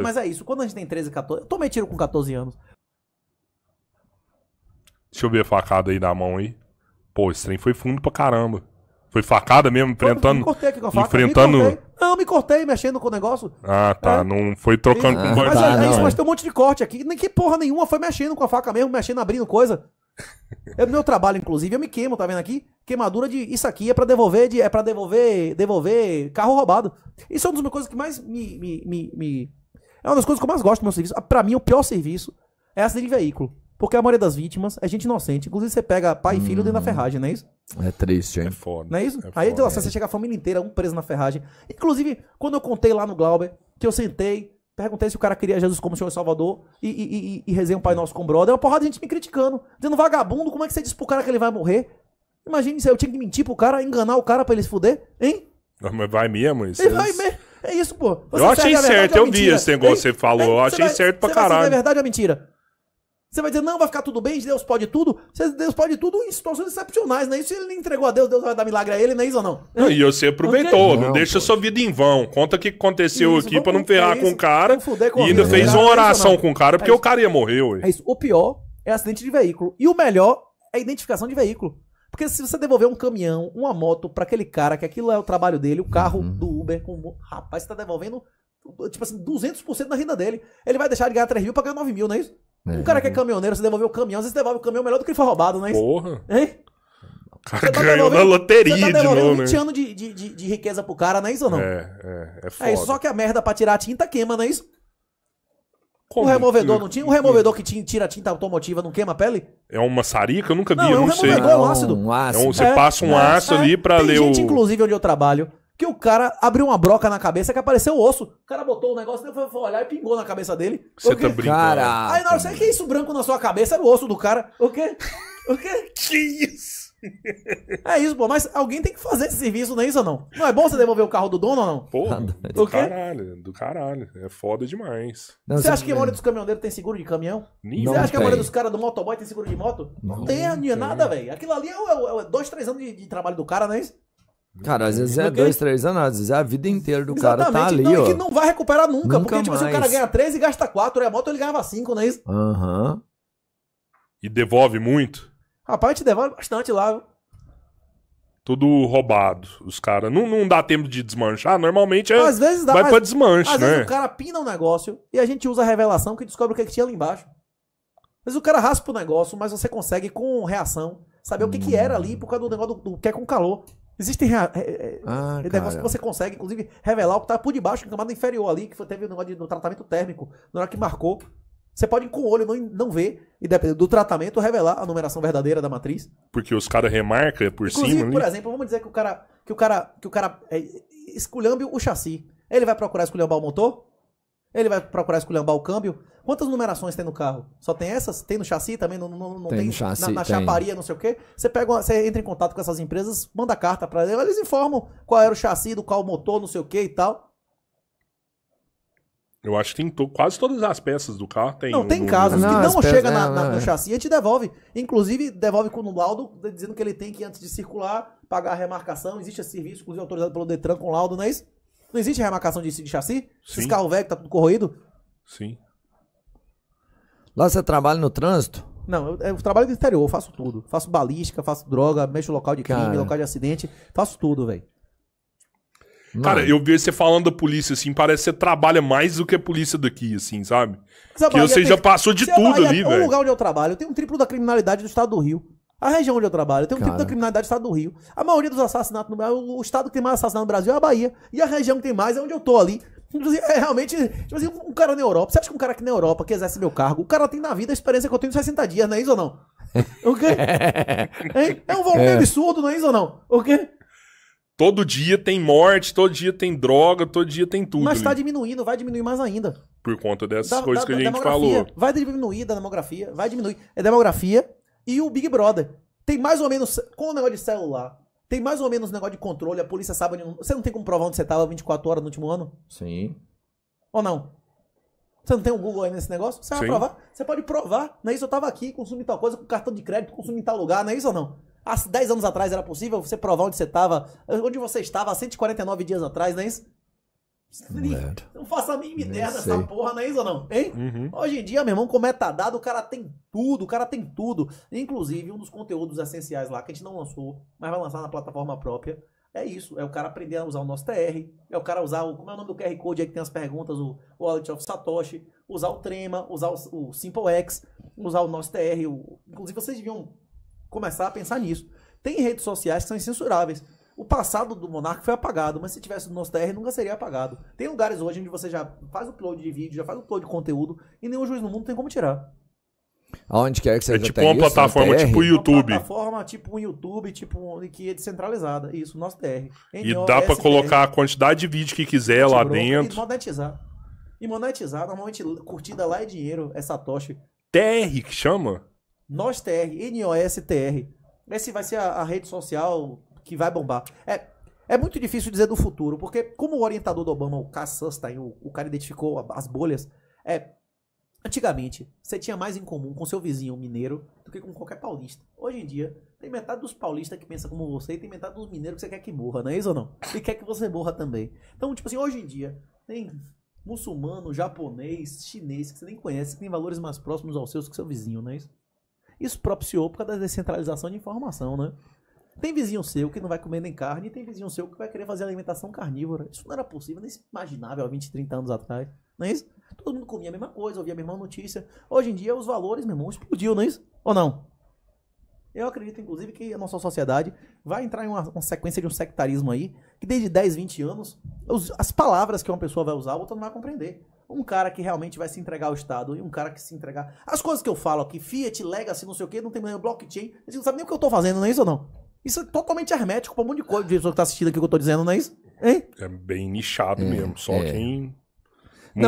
mas é isso, quando a gente tem 13, 14. Eu tomei tiro com 14 anos. Deixa eu ver a facada aí da mão aí. Pô, esse trem foi fundo pra caramba. Foi facada mesmo, enfrentando. Me cortei aqui com a faca. Enfrentando. Me não, me cortei mexendo com o negócio. Ah, tá. É. Não foi trocando com ah, Mas é, tá, é, isso, é. mas tem um monte de corte aqui. Nem que porra nenhuma. Foi mexendo com a faca mesmo, mexendo, abrindo coisa. É meu trabalho, inclusive. Eu me queimo, tá vendo aqui? Queimadura de. Isso aqui é pra devolver. De... É pra devolver. Devolver carro roubado. Isso é uma das coisas que mais me, me, me, me é uma das coisas que eu mais gosto do meu serviço. Ah, pra mim, o pior serviço é acidente de veículo. Porque a maioria das vítimas é gente inocente. Inclusive, você pega pai e filho dentro da hum. ferragem, não é isso? É triste, hein? É foda. Não é isso? É Aí foda, nossa, é. você chega a família inteira, um preso na ferragem. Inclusive, quando eu contei lá no Glauber, que eu sentei, perguntei se o cara queria Jesus como Senhor e Salvador e, e, e, e rezei um Pai Nosso com o brother, é uma porrada de gente me criticando. Dizendo, vagabundo, como é que você diz pro cara que ele vai morrer? Imagina se eu tinha que mentir pro cara, enganar o cara pra ele se fuder, hein? Mas vai mesmo isso? Ele vai mesmo. É isso, pô. Você eu achei certo, é eu vi esse negócio que você é, falou. eu é, achei vai, certo pra caralho. Vai, é verdade ou mentira? Você vai dizer, não, vai ficar tudo bem, Deus pode tudo. Deus pode tudo em situações excepcionais, né? não é isso? Ele entregou a Deus, Deus vai dar milagre a ele, não é isso ou não? não e você aproveitou, não, não, não deixa pô. sua vida em vão. Conta o que aconteceu isso, aqui pra não ferrar com o cara. Com e ainda fez uma oração é com o cara, porque é o cara ia morrer, ué. É isso. O pior é acidente de veículo. E o melhor é identificação de veículo. Porque se você devolver um caminhão, uma moto para aquele cara, que aquilo é o trabalho dele, o carro uhum. do Uber, com... rapaz, você tá devolvendo, tipo assim, 200% da renda dele. Ele vai deixar de ganhar 3 mil pra ganhar 9 mil, não é isso? É. Um cara que é, é. caminhoneiro, você devolveu o caminhão, às vezes devolve o caminhão melhor do que ele foi roubado, não é isso? Porra! Hein? tá ganhou na loteria tá de novo, 20 né? anos de, de, de, de riqueza pro cara, não é isso ou não? É, é, é, é foda. É, só que a merda pra tirar a tinta queima, não é isso? Como? O removedor não tinha? Um removedor que tira tinta automotiva, não queima a pele? É uma sarica? Eu nunca vi, não, eu não é um sei. Removedor, é não, ácido. Um ácido. É um, você é, passa um é. ácido ali é. pra tem ler gente, o... inclusive, onde eu trabalho, que o cara abriu uma broca na cabeça que apareceu o osso. O cara botou o um negócio, foi olhar e pingou na cabeça dele. Você tá brincando. Aí na hora, você que é isso branco na sua cabeça? Era o osso do cara. O quê? O quê? que isso? É isso, pô, mas alguém tem que fazer esse serviço, não é isso ou não? Não é bom você devolver o carro do dono ou não? Porra, do caralho, do caralho. É foda demais. Não, você acha que a maioria dos caminhoneiros tem seguro de caminhão? Ninguém. Você acha que a maioria dos caras do motoboy tem seguro de moto? Não, não tem, tem nada, velho. Aquilo ali é, é, é, dois, três anos de, de, trabalho do cara, não é isso? Cara, às vezes é porque... dois, três anos, às vezes é a vida inteira do Exatamente. cara tá ali, não, ó. que não vai recuperar nunca, nunca porque tipo, se assim, o cara ganha três e gasta quatro, e a moto ele ganhava cinco, não é isso? Aham. Uhum. E devolve muito? Rapaz, a gente demora bastante lá. Viu? Tudo roubado, os caras. Não, não dá tempo de desmanchar, normalmente é, às vezes dá, vai pra desmanche, às né? vezes o cara pina um negócio e a gente usa a revelação que descobre o que, é que tinha ali embaixo. Às vezes o cara raspa o negócio, mas você consegue, com reação, saber hum. o que, que hum. era ali por causa do negócio do, do que é com calor. Existem rea... É, é, é, ah, negócios que você consegue, inclusive, revelar o que tá por debaixo, na camada inferior ali, que teve um negócio de, no tratamento térmico, na hora que marcou. Você pode com o olho não, não ver e do tratamento revelar a numeração verdadeira da matriz. Porque os caras remarcam por Inclusive, cima. por exemplo, vamos dizer que o cara que o cara que o cara é, esculhambe o chassi. Ele vai procurar esculhambar o motor? Ele vai procurar esculhambar o câmbio? Quantas numerações tem no carro? Só tem essas? Tem no chassi também? Não, não, não tem, tem chassi, na, na tem. chaparia, não sei o quê? Você, pega, uma, você entra em contato com essas empresas, manda carta para eles, eles informam qual era o chassi, do qual o motor, não sei o quê e tal. Eu acho que tem quase todas as peças do carro tem. Não, um, tem casos que não, não chega peças, é, na, na, no é. chassi e gente devolve. Inclusive, devolve com o laudo né, dizendo que ele tem que, antes de circular, pagar a remarcação. Existe esse serviço, inclusive, autorizado pelo Detran com laudo, não é isso? Não existe remarcação de, de chassi? Sim. Esse carro velho que tá tudo corroído? Sim. Lá você trabalha no trânsito? Não, eu, eu trabalho no exterior, faço tudo. Faço balística, faço droga, mexo local de crime, Cara. local de acidente, faço tudo, velho. Não. Cara, eu vejo você falando da polícia, assim, parece que você trabalha mais do que a polícia daqui, assim, sabe? Que você tem... já passou de se tudo ali, velho. o lugar onde eu trabalho, eu tenho um triplo da criminalidade do estado do Rio. A região onde eu trabalho, tem um triplo da criminalidade do estado do Rio. A maioria dos assassinatos no Brasil, o estado que tem mais assassinato no Brasil é a Bahia. E a região que tem mais é onde eu tô ali. Inclusive, é realmente, tipo assim, um cara na Europa, você acha que um cara aqui na Europa que exerce meu cargo, o cara tem na vida a experiência que eu tenho em 60 dias, não é isso ou não? O quê? É um volume é. absurdo, não é isso ou não? O quê? Todo dia tem morte, todo dia tem droga, todo dia tem tudo. Mas está né? diminuindo, vai diminuir mais ainda. Por conta dessas da, coisas da, que a gente falou. Vai diminuir da demografia, vai diminuir. É demografia e o Big Brother. Tem mais ou menos, com o negócio de celular, tem mais ou menos negócio de controle, a polícia sabe onde... Você não tem como provar onde você tá estava 24 horas no último ano? Sim. Ou não? Você não tem o um Google aí nesse negócio? Você vai provar? Você pode provar, não é isso? Eu tava aqui, consumindo tal coisa, com cartão de crédito, consumi em tal lugar, não é isso ou não? Há 10 anos atrás era possível você provar onde você estava, onde você estava há 149 dias atrás, não é isso? Não, é. não faça a mínima ideia dessa porra, não é isso ou não? Hein? Uhum. Hoje em dia, meu irmão, com metadado, é o cara tem tudo, o cara tem tudo. Inclusive, um dos conteúdos essenciais lá, que a gente não lançou, mas vai lançar na plataforma própria, é isso. É o cara aprender a usar o nosso TR, é o cara usar o. Como é o nome do QR Code aí que tem as perguntas, o Wallet of Satoshi, usar o Trema, usar o, o SimpleX, usar o nosso TR. O, inclusive, vocês deviam começar a pensar nisso. Tem redes sociais que são incensuráveis. O passado do Monarca foi apagado, mas se tivesse no nosso TR, nunca seria apagado. Tem lugares hoje onde você já faz upload de vídeo, já faz upload de conteúdo, e nenhum juiz no mundo tem como tirar. Aonde quer que é seja. É tipo uma plataforma tipo o YouTube. Uma plataforma tipo um YouTube, tipo que é descentralizada. Isso, nosso TR. e dá para colocar a quantidade de vídeo que quiser lá dentro. E monetizar. E monetizar, normalmente curtida lá é dinheiro, essa é tocha. TR que chama? Nostr, N-O-S-T-R. Essa vai ser a, a, rede social que vai bombar. É, é muito difícil dizer do futuro, porque como o orientador do Obama, o Cass o, o cara identificou as bolhas, é, Antigamente, você tinha mais em comum com seu vizinho mineiro do que com qualquer paulista. Hoje em dia, tem metade dos paulistas que pensa como você e tem metade dos mineiros que você quer que morra, não é isso ou não? E quer que você morra também. Então, tipo assim, hoje em dia, tem muçulmano, japonês, chinês que você nem conhece, que tem valores mais próximos aos seus que seu vizinho, não é isso? Isso propiciou por causa da descentralização de informação, né? Tem vizinho seu que não vai comer nem carne, e tem vizinho seu que vai querer fazer alimentação carnívora. Isso não era possível, nem se imaginável há 20, 30 anos atrás. Não é isso? Todo mundo comia a mesma coisa, ouvia a mesma notícia. Hoje em dia, os valores, meu irmão, explodiu, não é isso? Ou não? Eu acredito, inclusive, que a nossa sociedade vai entrar em uma, uma sequência de um sectarismo aí, que desde 10, 20 anos, os, as palavras que uma pessoa vai usar, a outra não vai compreender um cara que realmente vai se entregar ao Estado e um cara que se entregar. As coisas que eu falo aqui, Fiat, Legacy, não sei o que, não tem mais blockchain, você não sabe nem o que eu tô fazendo, não é isso ou não? Isso é totalmente hermético pra um monte de coisa de pessoa que tá assistindo aqui o que eu tô dizendo, não é isso? Hein? É bem nichado é, mesmo, só é. quem. Muita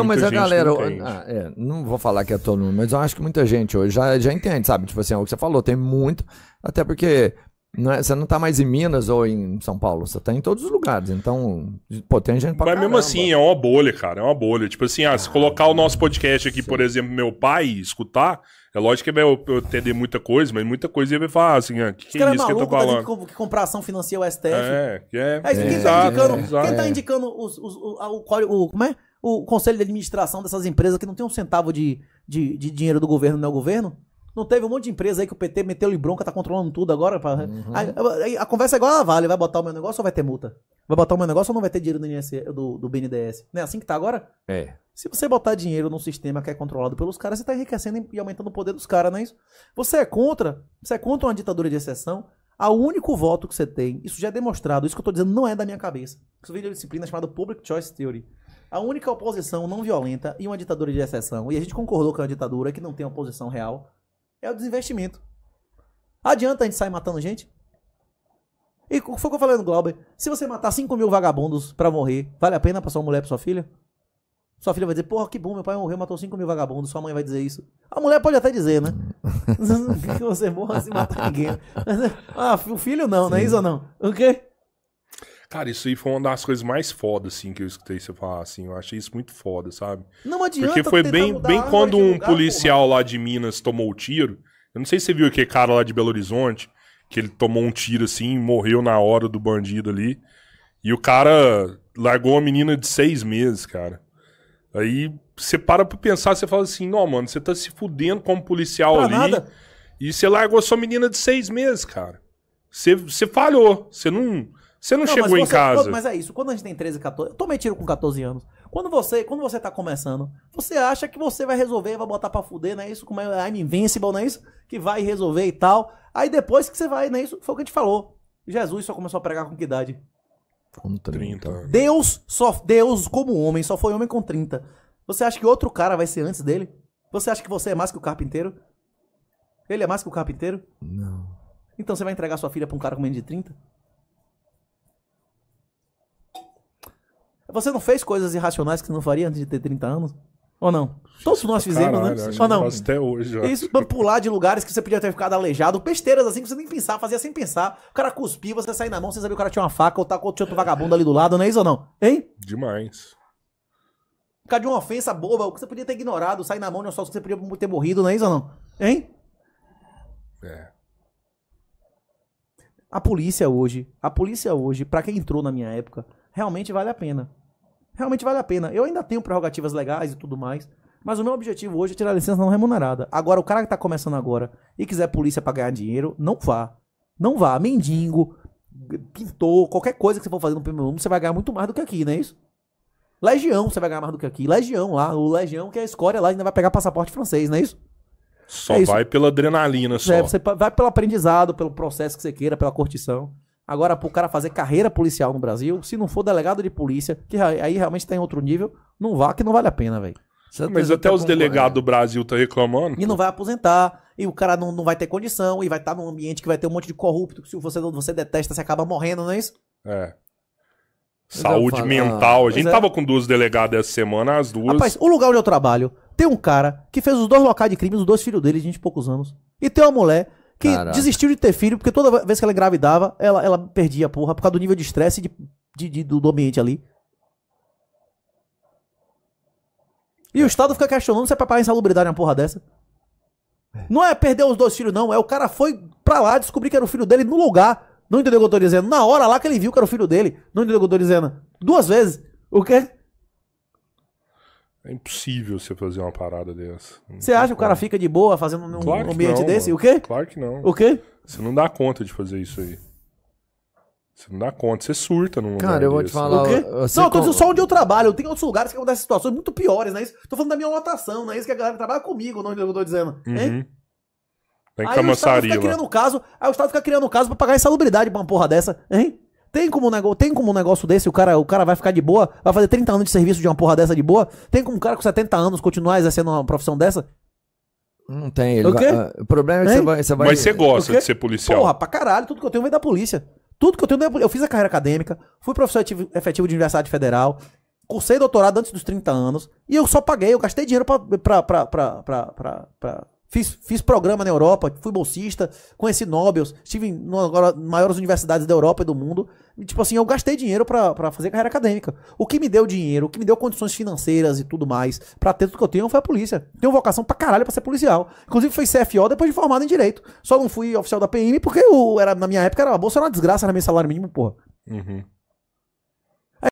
não, mas a galera. Não, ah, é, não, vou falar que é todo mundo, mas eu acho que muita gente hoje já, já entende, sabe? Tipo assim, é o que você falou, tem muito. Até porque não é, você não tá mais em Minas ou em São Paulo, você tá em todos os lugares. Então, pô, tem gente pra Mas caramba. mesmo assim, é uma bolha, cara. É uma bolha. Tipo assim, ah, se ah, colocar o nosso podcast aqui, Sim. por exemplo, meu pai escutar, é lógico que vai eu entender muita coisa, mas muita coisa ele vai falar assim, ah, que, é é, que é, é isso que eu tô falando? Que, comp que comprar ação financia o STF. É, que é. é, quem, é, tá indicando, quem tá é. indicando os, os, o, o, o, como é? o conselho de administração dessas empresas que não tem um centavo de, de, de dinheiro do governo, não é o governo? Não teve um monte de empresa aí que o PT meteu em bronca, tá controlando tudo agora. Pra... Uhum. A, a, a, conversa é igual a ah, Vale, vai botar o meu negócio ou vai ter multa? Vai botar o meu negócio ou não vai ter dinheiro do, INSS, do, do BNDES? Não é assim que tá agora? É. Se você botar dinheiro num sistema que é controlado pelos caras, você tá enriquecendo e aumentando o poder dos caras, não é isso? Você é contra, você é contra uma ditadura de exceção, a único voto que você tem, isso já é demonstrado, isso que eu tô dizendo não é da minha cabeça. Isso vem de uma disciplina chamada Public Choice Theory. A única oposição não violenta e uma ditadura de exceção, e a gente concordou que é uma ditadura que não tem oposição real, é o desinvestimento. Adianta a gente sair matando gente? E foi o que eu falei no Glauber. Se você matar 5 mil vagabundos pra morrer, vale a pena pra sua mulher e pra sua filha? Sua filha vai dizer, porra, que bom, meu pai morreu, matou 5 mil vagabundos. Sua mãe vai dizer isso. A mulher pode até dizer, né? que você morra sem matar ninguém. ah, o filho não, Sim. não é isso ou não? O quê? Cara, isso aí foi uma das coisas mais fodas, assim, que eu escutei você falar, assim. Eu achei isso muito foda, sabe? Não adianta Porque foi bem, bem quando um lugar, policial porra. lá de Minas tomou o tiro. Eu não sei se você viu aquele cara lá de Belo Horizonte, que ele tomou um tiro, assim, morreu na hora do bandido ali. E o cara largou uma menina de seis meses, cara. Aí você para pra pensar, você fala assim, não, mano, você tá se fudendo como policial pra ali. Nada. E você largou sua menina de seis meses, cara. Você, você falhou. Você não... Você não, não chegou em casa. Mas é isso, quando a gente tem 13, 14. Eu tomei tiro com 14 anos. Quando você, quando você tá começando, você acha que você vai resolver, vai botar pra fuder, não é isso? Como é I'm Invincible, não é isso? Que vai resolver e tal. Aí depois que você vai, não é isso? Foi o que a gente falou. Jesus só começou a pregar com que idade? Com 30. 30. Deus, só, Deus, como homem, só foi homem com 30. Você acha que outro cara vai ser antes dele? Você acha que você é mais que o carpinteiro? Ele é mais que o carpinteiro? Não. Então você vai entregar sua filha pra um cara com menos de 30? Você não fez coisas irracionais que você não faria antes de ter 30 anos? Ou não? Todos nós fizemos, Caralho, né? Ou não? Até hoje, ó. Isso pra pular de lugares que você podia ter ficado aleijado, besteiras assim que você nem pensava, fazia sem pensar. O cara cuspia, você sair na mão, você sabia que o cara tinha uma faca ou tá com outro vagabundo ali do lado, não é isso ou não? Hein? Demais. Por causa de uma ofensa boba, o que você podia ter ignorado, sair na mão de um sócio que você podia ter morrido, não é isso ou não? Hein? É. A polícia hoje, a polícia hoje, para quem entrou na minha época, realmente vale a pena realmente vale a pena. Eu ainda tenho prerrogativas legais e tudo mais. Mas o meu objetivo hoje é tirar a licença não remunerada. Agora, o cara que tá começando agora e quiser polícia pra ganhar dinheiro, não vá. Não vá. Mendigo, pintor, qualquer coisa que você for fazer no primeiro mundo, você vai ganhar muito mais do que aqui, não é isso? Legião, você vai ganhar mais do que aqui. Legião lá, o Legião que é a escória lá, ainda vai pegar passaporte francês, não é isso? Só é vai isso. pela adrenalina, é, só. É, você vai pelo aprendizado, pelo processo que você queira, pela cortição Agora, para o cara fazer carreira policial no Brasil, se não for delegado de polícia, que aí realmente está em outro nível, não vá, que não vale a pena, velho. Tá Mas até é os delegados né? do Brasil tá reclamando. E não vai aposentar, e o cara não, não vai ter condição, e vai estar tá num ambiente que vai ter um monte de corrupto, que se você, você detesta, você acaba morrendo, não é isso? É. Saúde falo, mental. Ah, a gente é. tava com duas delegadas essa semana, as duas. Rapaz, o lugar onde eu trabalho tem um cara que fez os dois locais de crime, os dois filhos dele, de 20 e poucos anos. E tem uma mulher que Caraca. desistiu de ter filho, porque toda vez que ela engravidava, ela, ela perdia a porra por causa do nível de estresse de, de, de, do ambiente ali. E o Estado fica questionando se é pra pagar insalubridade uma porra dessa. Não é perder os dois filhos, não. É o cara foi pra lá descobrir que era o filho dele no lugar. Não entendeu o que eu tô dizendo? Na hora lá que ele viu que era o filho dele. Não entendeu o que eu tô dizendo? Duas vezes. O quê? É impossível você fazer uma parada dessa. Não você acha que o cara fica de boa fazendo um claro ambiente não, desse? Mano. O quê? Claro que não. O quê? Você não dá conta de fazer isso aí. Você não dá conta, você surta num Cara, eu vou desse. te falar. O quê? Você não, eu tô dizendo só onde eu trabalho. Eu tenho outros lugares que acontecem situações muito piores, não é isso? Tô falando da minha lotação, não é isso que a galera trabalha comigo, não é eu tô dizendo. Uhum. Hein? Tem aí o Estado fica criando caso, aí o Estado fica criando caso pra pagar insalubridade pra uma porra dessa, hein? Tem como, um tem como um negócio desse, o cara, o cara vai ficar de boa, vai fazer 30 anos de serviço de uma porra dessa de boa? Tem como um cara com 70 anos continuar exercendo uma profissão dessa? Não tem. Ele o, vai, ah, o problema é que você vai, vai, Mas você gosta de ser policial. Porra, pra caralho, tudo que eu tenho vem da polícia. Tudo que eu tenho, eu fiz a carreira acadêmica, fui professor efetivo de universidade federal, cursei doutorado antes dos 30 anos, e eu só paguei, eu gastei dinheiro pra, pra, pra, pra, pra, pra, pra Fiz, fiz programa na Europa, fui bolsista, conheci Nobels, estive em uma das maiores universidades da Europa e do mundo. E, tipo assim, eu gastei dinheiro para fazer carreira acadêmica. O que me deu dinheiro, o que me deu condições financeiras e tudo mais para ter tudo que eu tenho foi a polícia. Tenho vocação pra caralho pra ser policial. Inclusive, fui CFO depois de formado em Direito. Só não fui oficial da PM porque eu era, na minha época era, a bolsa era uma desgraça, era meu salário mínimo, porra. Uhum.